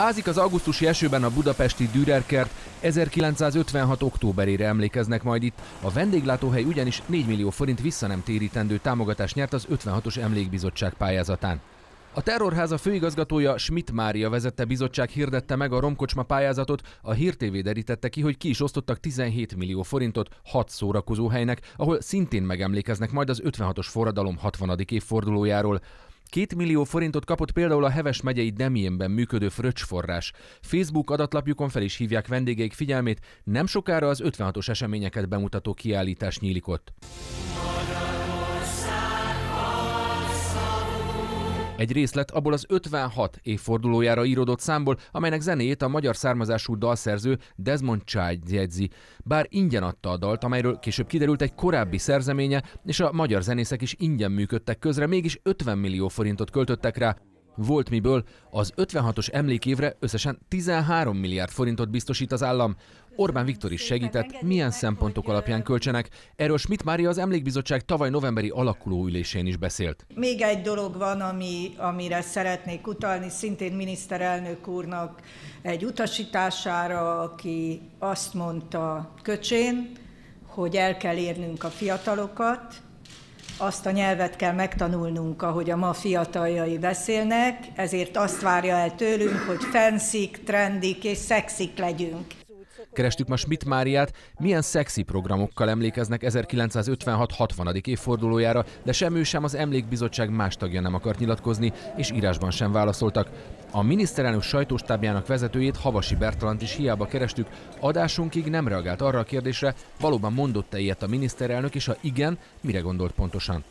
Ázik az augusztusi esőben a budapesti Dürerkert 1956. októberére emlékeznek majd itt. A vendéglátóhely ugyanis 4 millió forint vissza nem térítendő támogatást nyert az 56-os emlékbizottság pályázatán. A terrorháza főigazgatója Schmidt Mária vezette bizottság hirdette meg a romkocsma pályázatot, a hírtévé TV derítette ki, hogy ki is osztottak 17 millió forintot 6 szórakozóhelynek, ahol szintén megemlékeznek majd az 56-os forradalom 60. évfordulójáról. Két millió forintot kapott például a Heves megyei Demienben működő fröccsforrás. Facebook adatlapjukon fel is hívják vendégeik figyelmét, nem sokára az 56-os eseményeket bemutató kiállítás nyílik ott. Egy részlet abból az 56 évfordulójára íródott számból, amelynek zenéjét a magyar származású dalszerző Desmond Child jegyzi. Bár ingyen adta a dalt, amelyről később kiderült egy korábbi szerzeménye, és a magyar zenészek is ingyen működtek közre, mégis 50 millió forintot költöttek rá, volt miből, az 56-os emlékévre összesen 13 milliárd forintot biztosít az állam. Orbán Viktor is segített, milyen szempontok alapján költsenek. Erről Schmidt Mária az Emlékbizottság tavaly novemberi alakuló ülésén is beszélt. Még egy dolog van, ami, amire szeretnék utalni, szintén miniszterelnök úrnak egy utasítására, aki azt mondta köcsén, hogy el kell érnünk a fiatalokat, azt a nyelvet kell megtanulnunk, ahogy a ma fiataljai beszélnek, ezért azt várja el tőlünk, hogy fenszik, trendik és szexik legyünk. Kerestük ma Schmidt Máriát, milyen szexi programokkal emlékeznek 1956-60. évfordulójára, de sem ő, sem az Emlékbizottság más tagja nem akart nyilatkozni, és írásban sem válaszoltak. A miniszterelnök sajtóstábjának vezetőjét, Havasi Bertalant is hiába kerestük, adásunkig nem reagált arra a kérdésre, valóban mondott-e ilyet a miniszterelnök, és ha igen, mire gondolt pontosan.